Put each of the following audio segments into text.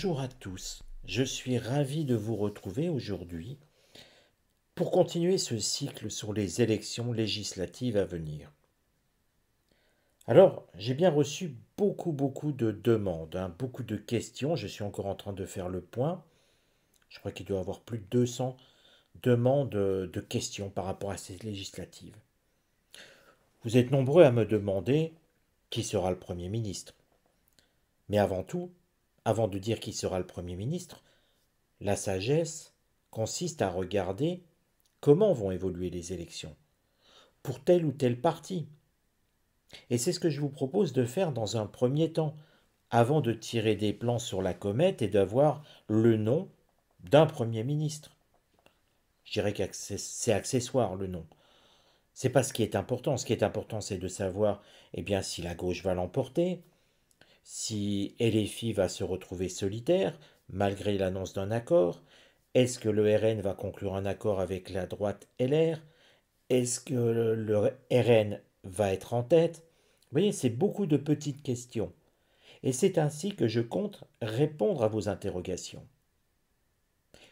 Bonjour à tous, je suis ravi de vous retrouver aujourd'hui pour continuer ce cycle sur les élections législatives à venir. Alors, j'ai bien reçu beaucoup, beaucoup de demandes, hein, beaucoup de questions, je suis encore en train de faire le point. Je crois qu'il doit y avoir plus de 200 demandes euh, de questions par rapport à ces législatives. Vous êtes nombreux à me demander qui sera le Premier ministre. Mais avant tout, avant de dire qui sera le Premier ministre, la sagesse consiste à regarder comment vont évoluer les élections, pour tel ou tel parti. Et c'est ce que je vous propose de faire dans un premier temps, avant de tirer des plans sur la comète et d'avoir le nom d'un Premier ministre. Je dirais que c'est accessoire le nom. C'est pas ce qui est important. Ce qui est important, c'est de savoir eh bien, si la gauche va l'emporter, si LFI va se retrouver solitaire, malgré l'annonce d'un accord, est-ce que le RN va conclure un accord avec la droite LR Est-ce que le RN va être en tête Vous voyez, c'est beaucoup de petites questions. Et c'est ainsi que je compte répondre à vos interrogations.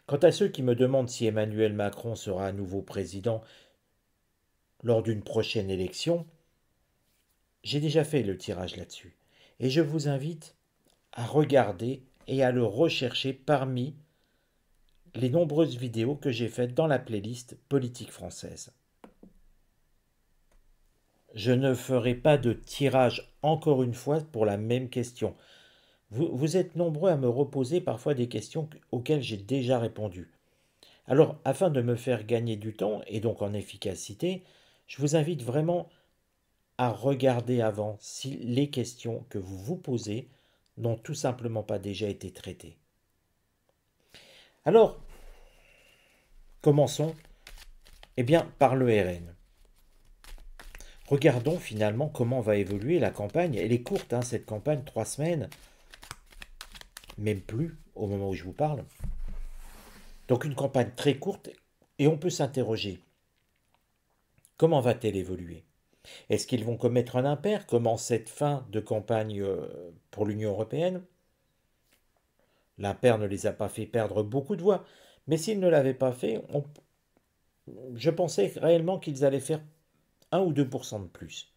Quant à ceux qui me demandent si Emmanuel Macron sera à nouveau président lors d'une prochaine élection, j'ai déjà fait le tirage là-dessus et je vous invite à regarder et à le rechercher parmi les nombreuses vidéos que j'ai faites dans la playlist politique française. Je ne ferai pas de tirage encore une fois pour la même question. Vous, êtes nombreux à me reposer parfois des questions auxquelles j'ai déjà répondu. Alors, afin de me faire gagner du temps et donc en efficacité, je vous invite vraiment à regarder avant si les questions que vous vous posez n'ont tout simplement pas déjà été traitées. Alors, commençons eh bien, par le RN. Regardons finalement comment va évoluer la campagne. Elle est courte, hein, cette campagne, trois semaines, même plus au moment où je vous parle. Donc une campagne très courte et on peut s'interroger. Comment va-t-elle évoluer est-ce qu'ils vont commettre un impair comme en cette fin de campagne euh, pour l'Union européenne L'impair ne les a pas fait perdre beaucoup de voix, mais s'ils ne l'avaient pas fait, je pensais réellement qu'ils allaient faire 1 ou 2% de plus.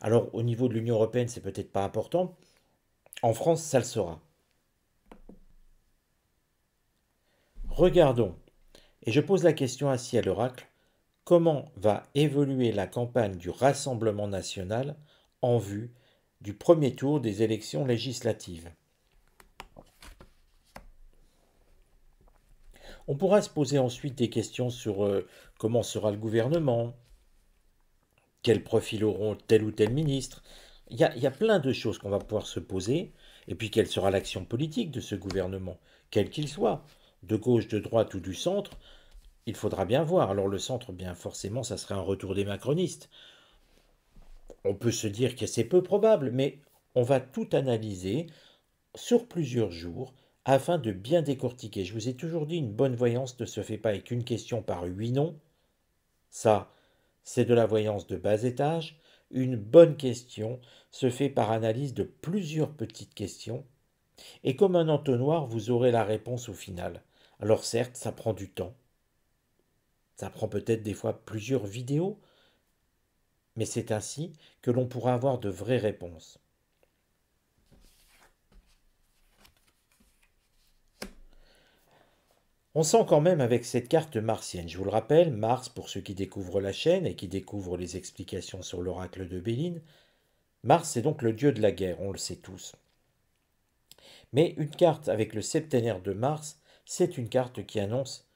Alors au niveau de l'Union européenne, c'est peut-être pas important. En France, ça le sera. Regardons, et je pose la question ainsi à l'oracle, comment va évoluer la campagne du Rassemblement national en vue du premier tour des élections législatives. On pourra se poser ensuite des questions sur euh, comment sera le gouvernement, quel profil auront tel ou tel ministre. il y a plein de choses qu'on va pouvoir se poser. Et puis quelle sera l'action politique de ce gouvernement, quel qu'il soit, de gauche, de droite ou du centre, il faudra bien voir. Alors le centre, bien forcément, ça serait un retour des macronistes. On peut se dire que c'est peu probable, mais on va tout analyser sur plusieurs jours afin de bien décortiquer. Je vous ai toujours dit, une bonne voyance ne se fait pas avec une question par huit noms. Ça, c'est de la voyance de bas étage. Une bonne question se fait par analyse de plusieurs petites questions. Et comme un entonnoir, vous aurez la réponse au final. Alors certes, ça prend du temps, ça prend peut-être des fois plusieurs vidéos, mais c'est ainsi que l'on pourra avoir de vraies réponses. On sent quand même avec cette carte martienne, je vous le rappelle, Mars pour ceux qui découvrent la chaîne et qui découvrent les explications sur l'oracle de Béline, Mars est donc le dieu de la guerre, on le sait tous. Mais une carte avec le septenaire de Mars, c'est une carte qui annonce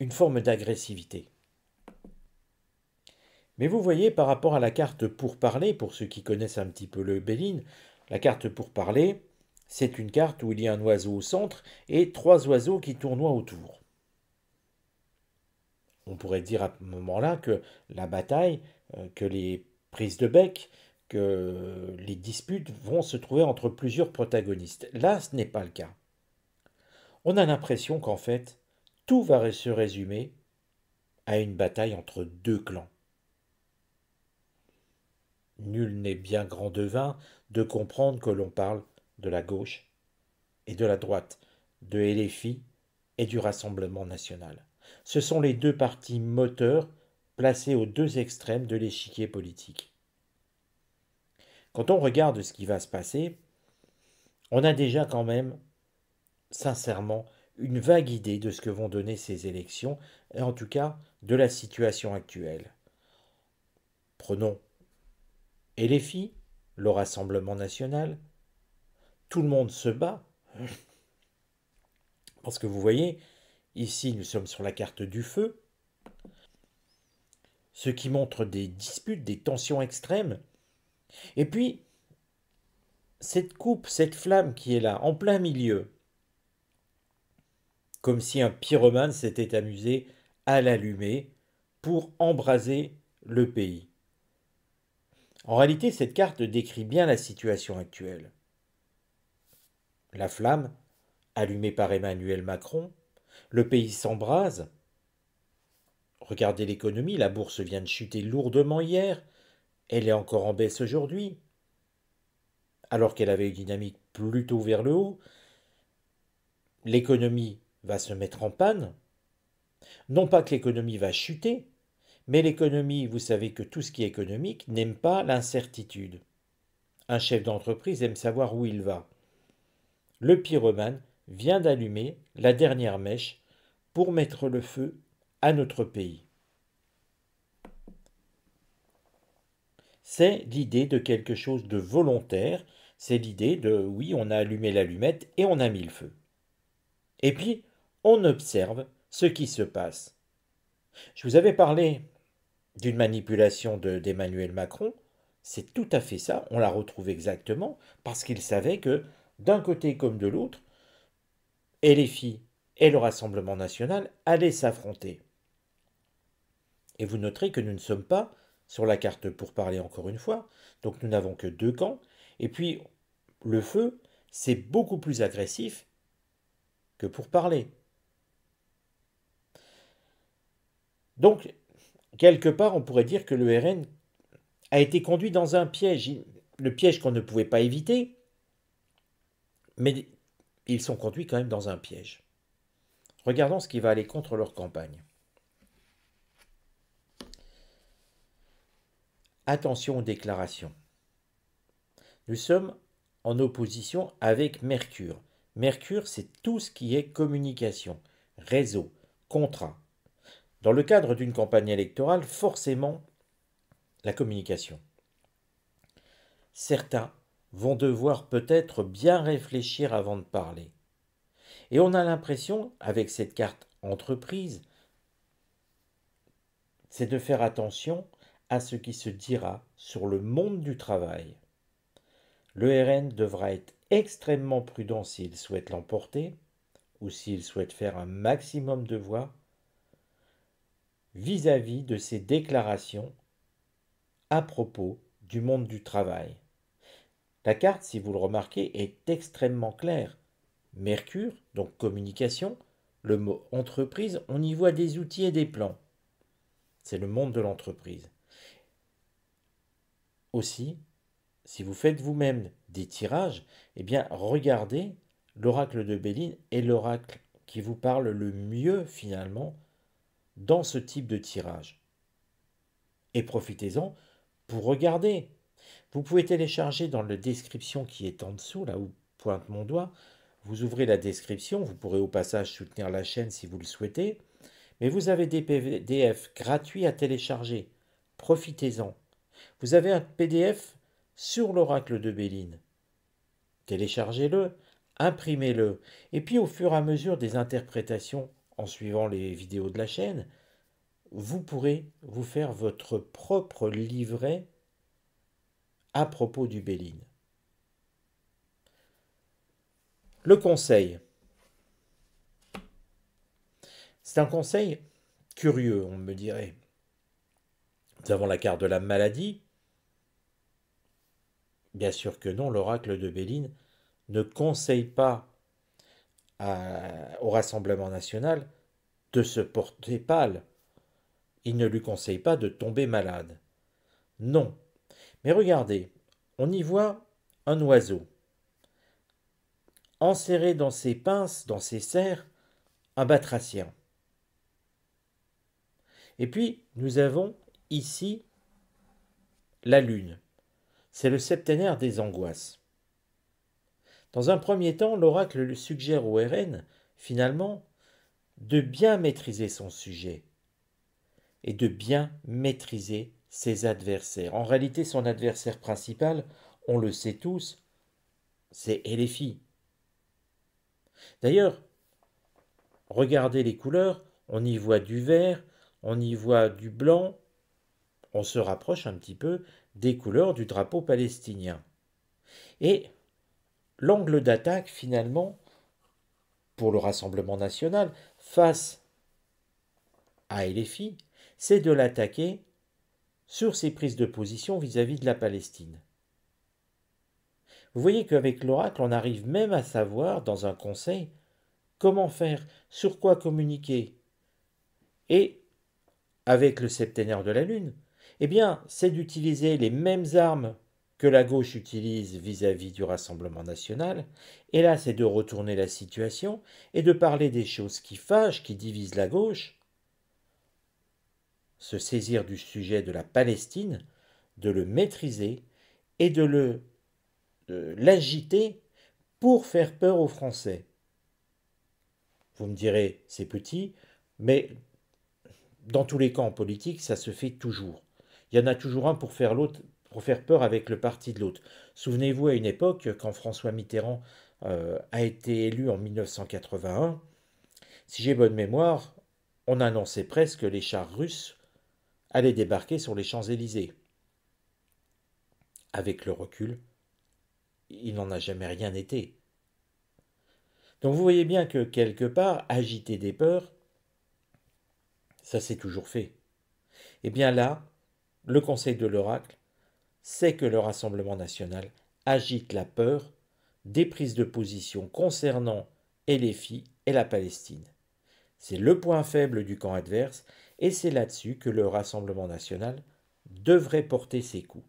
une forme d'agressivité. Mais vous voyez, par rapport à la carte pour parler, pour ceux qui connaissent un petit peu le Béline, la carte pour parler, c'est une carte où il y a un oiseau au centre et trois oiseaux qui tournoient autour. On pourrait dire à ce moment-là que la bataille, euh, que les prises de bec, que les disputes vont se trouver entre plusieurs protagonistes. Là, ce n'est pas le cas. On a l'impression qu'en fait, tout va se résumer à une bataille entre deux clans. Nul n'est bien grand devin de comprendre que l'on parle de la gauche et de la droite, de LFI et du Rassemblement national. Ce sont les deux partis moteurs placés aux deux extrêmes de l'échiquier politique. Quand on regarde ce qui va se passer, on a déjà quand même, sincèrement, une vague idée de ce que vont donner ces élections, et en tout cas de la situation actuelle. Prenons et les filles, le Rassemblement national. Tout le monde se bat. Parce que vous voyez, ici nous sommes sur la carte du feu, ce qui montre des disputes, des tensions extrêmes. Et puis, cette coupe, cette flamme qui est là, en plein milieu, comme si un pyromane s'était amusé à l'allumer pour embraser le pays. En réalité, cette carte décrit bien la situation actuelle. La flamme, allumée par Emmanuel Macron, le pays s'embrase. Regardez l'économie, la bourse vient de chuter lourdement hier, elle est encore en baisse aujourd'hui, alors qu'elle avait une dynamique plutôt vers le haut. L'économie va se mettre en panne. Non pas que l'économie va chuter, mais l'économie, vous savez que tout ce qui est économique n'aime pas l'incertitude. Un chef d'entreprise aime savoir où il va. Le pyromane vient d'allumer la dernière mèche pour mettre le feu à notre pays. C'est l'idée de quelque chose de volontaire, c'est l'idée de oui, on a allumé l'allumette et on a mis le feu. Et puis, on observe ce qui se passe. Je vous avais parlé d'une manipulation d'Emmanuel Macron, c'est tout à fait ça, on la retrouve exactement, parce qu'il savait que, d'un côté comme de l'autre, et les filles et le Rassemblement national allaient s'affronter. Et vous noterez que nous ne sommes pas sur la carte pour parler encore une fois, donc nous n'avons que deux camps, et puis le feu, c'est beaucoup plus agressif que pour parler. Donc, quelque part, on pourrait dire que le RN a été conduit dans un piège, le piège qu'on ne pouvait pas éviter, mais ils sont conduits quand même dans un piège. Regardons ce qui va aller contre leur campagne. Attention aux déclarations. Nous sommes en opposition avec Mercure. Mercure, c'est tout ce qui est communication, réseau, contrat, dans le cadre d'une campagne électorale, forcément, la communication. Certains vont devoir peut-être bien réfléchir avant de parler. Et on a l'impression, avec cette carte entreprise, c'est de faire attention à ce qui se dira sur le monde du travail. Le RN devra être extrêmement prudent s'il souhaite l'emporter ou s'il souhaite faire un maximum de voix vis-à-vis de ses déclarations à propos du monde du travail. La carte, si vous le remarquez, est extrêmement claire. Mercure, donc communication, le mot entreprise, on y voit des outils et des plans. C'est le monde de l'entreprise. Aussi, si vous faites vous-même des tirages, eh bien regardez l'oracle de Béline est l'oracle qui vous parle le mieux finalement dans ce type de tirage. Et profitez-en pour regarder. Vous pouvez télécharger dans la description qui est en dessous, là où pointe mon doigt. Vous ouvrez la description, vous pourrez au passage soutenir la chaîne si vous le souhaitez. Mais vous avez des PDF gratuits à télécharger. Profitez-en. Vous avez un PDF sur l'oracle de Béline. Téléchargez-le, imprimez-le, et puis au fur et à mesure des interprétations, en suivant les vidéos de la chaîne, vous pourrez vous faire votre propre livret à propos du Béline. Le conseil. C'est un conseil curieux, on me dirait. Nous avons la carte de la maladie. Bien sûr que non, l'oracle de Béline ne conseille pas au Rassemblement national de se porter pâle. Il ne lui conseille pas de tomber malade. Non. Mais regardez, on y voit un oiseau. Enserré dans ses pinces, dans ses serres, un batracien. Et puis, nous avons ici la Lune. C'est le septenaire des angoisses. Dans un premier temps, l'oracle suggère au RN, finalement, de bien maîtriser son sujet et de bien maîtriser ses adversaires. En réalité, son adversaire principal, on le sait tous, c'est Eléphi. D'ailleurs, regardez les couleurs, on y voit du vert, on y voit du blanc, on se rapproche un petit peu des couleurs du drapeau palestinien. Et l'angle d'attaque finalement pour le Rassemblement national face à LFI, c'est de l'attaquer sur ses prises de position vis-à-vis de la Palestine. Vous voyez qu'avec l'oracle, on arrive même à savoir, dans un conseil, comment faire, sur quoi communiquer. Et, avec le septenaire de la Lune, eh bien, c'est d'utiliser les mêmes armes que la gauche utilise vis-à-vis du Rassemblement national, et là c'est de retourner la situation et de parler des choses qui fâchent, qui divisent la gauche, se saisir du sujet de la Palestine, de le maîtriser et de le l'agiter pour faire peur aux Français. Vous me direz, c'est petit, mais dans tous les camps politiques, ça se fait toujours. Il y en a toujours un pour faire l'autre pour faire peur avec le parti de l'autre. Souvenez-vous à une époque, quand François Mitterrand euh, a été élu en 1981, si j'ai bonne mémoire, on annonçait presque que les chars russes allaient débarquer sur les Champs-Élysées. Avec le recul, il n'en a jamais rien été. Donc vous voyez bien que quelque part, agiter des peurs, ça s'est toujours fait. Et eh bien là, le conseil de l'oracle c'est que le Rassemblement national agite la peur des prises de position concernant et et la Palestine. C'est le point faible du camp adverse et c'est là-dessus que le Rassemblement national devrait porter ses coups.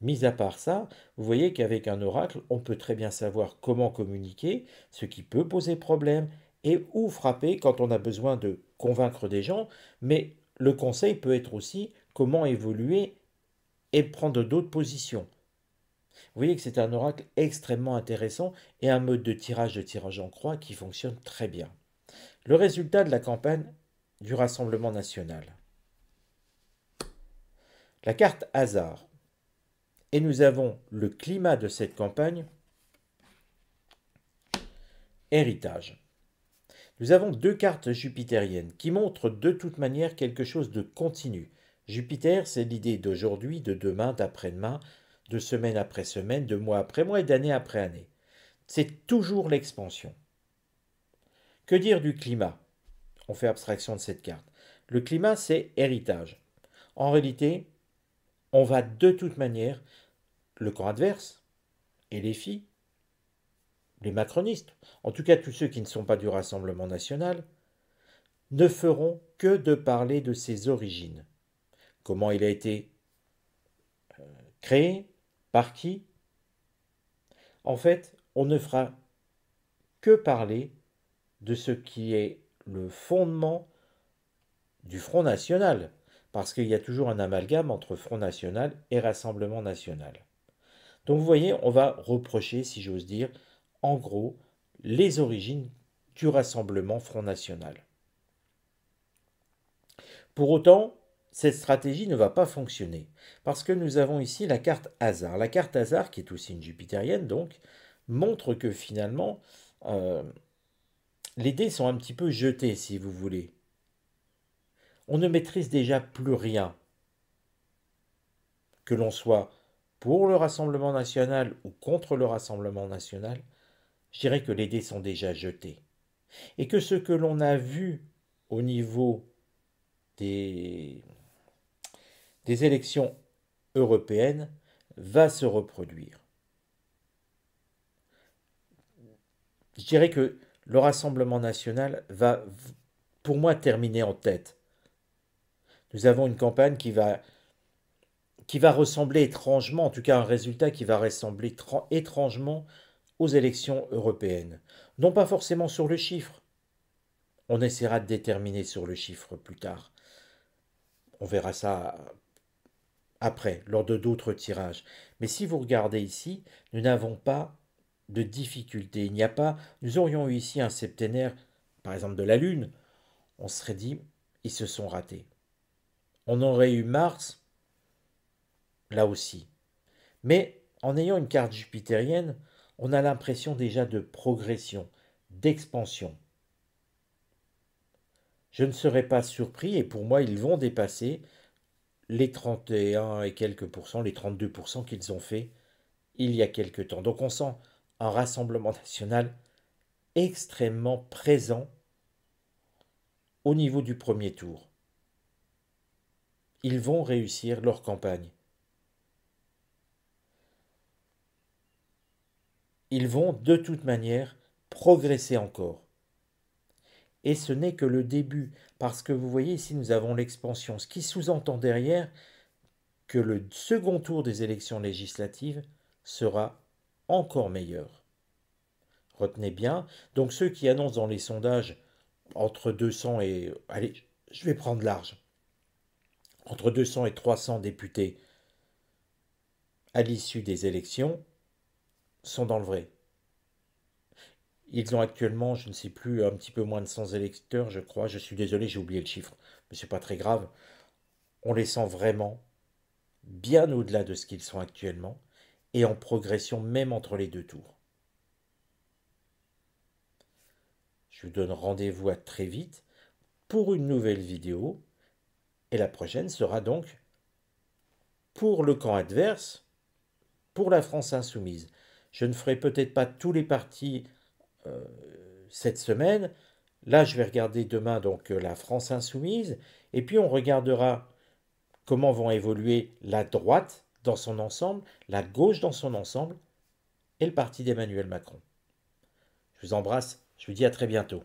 Mis à part ça, vous voyez qu'avec un oracle, on peut très bien savoir comment communiquer, ce qui peut poser problème et où frapper quand on a besoin de convaincre des gens, mais le conseil peut être aussi comment évoluer et prendre d'autres positions. Vous voyez que c'est un oracle extrêmement intéressant et un mode de tirage de tirage en croix qui fonctionne très bien. Le résultat de la campagne du Rassemblement national. La carte hasard. Et nous avons le climat de cette campagne, héritage. Nous avons deux cartes jupitériennes qui montrent de toute manière quelque chose de continu. Jupiter, c'est l'idée d'aujourd'hui, de demain, d'après-demain, de semaine après semaine, de mois après mois et d'année après année. C'est toujours l'expansion. Que dire du climat On fait abstraction de cette carte. Le climat, c'est héritage. En réalité, on va de toute manière, le camp adverse et les filles, les macronistes, en tout cas tous ceux qui ne sont pas du Rassemblement national, ne feront que de parler de ses origines comment il a été euh, créé, par qui. En fait, on ne fera que parler de ce qui est le fondement du Front National, parce qu'il y a toujours un amalgame entre Front National et Rassemblement National. Donc vous voyez, on va reprocher, si j'ose dire, en gros, les origines du Rassemblement Front National. Pour autant, cette stratégie ne va pas fonctionner parce que nous avons ici la carte hasard. La carte hasard, qui est aussi une jupitérienne donc, montre que finalement euh, les dés sont un petit peu jetés si vous voulez. On ne maîtrise déjà plus rien. Que l'on soit pour le Rassemblement national ou contre le Rassemblement national, je dirais que les dés sont déjà jetés. Et que ce que l'on a vu au niveau des des élections européennes va se reproduire. Je dirais que le Rassemblement national va, pour moi, terminer en tête. Nous avons une campagne qui va, qui va ressembler étrangement, en tout cas un résultat qui va ressembler étrangement aux élections européennes. Non pas forcément sur le chiffre. On essaiera de déterminer sur le chiffre plus tard. On verra ça après, lors de d'autres tirages. Mais si vous regardez ici, nous n'avons pas de difficultés, Il n'y a pas, nous aurions eu ici un septénaire, par exemple de la Lune, on serait dit, ils se sont ratés. On aurait eu Mars, là aussi. Mais en ayant une carte jupitérienne, on a l'impression déjà de progression, d'expansion. Je ne serais pas surpris, et pour moi ils vont dépasser les 31 et quelques pourcents, les 32 qu'ils ont fait il y a quelque temps. Donc on sent un rassemblement national extrêmement présent au niveau du premier tour. Ils vont réussir leur campagne. Ils vont de toute manière progresser encore. Et ce n'est que le début, parce que vous voyez ici, nous avons l'expansion, ce qui sous-entend derrière que le second tour des élections législatives sera encore meilleur. Retenez bien, donc ceux qui annoncent dans les sondages entre 200 et... Allez, je vais prendre large. Entre 200 et 300 députés à l'issue des élections sont dans le vrai. Ils ont actuellement, je ne sais plus, un petit peu moins de 100 électeurs, je crois. Je suis désolé, j'ai oublié le chiffre, mais ce n'est pas très grave. On les sent vraiment bien au-delà de ce qu'ils sont actuellement et en progression même entre les deux tours. Je vous donne rendez-vous à très vite pour une nouvelle vidéo et la prochaine sera donc pour le camp adverse, pour la France insoumise. Je ne ferai peut-être pas tous les partis cette semaine. Là, je vais regarder demain donc euh, la France insoumise, et puis on regardera comment vont évoluer la droite dans son ensemble, la gauche dans son ensemble, et le parti d'Emmanuel Macron. Je vous embrasse, je vous dis à très bientôt.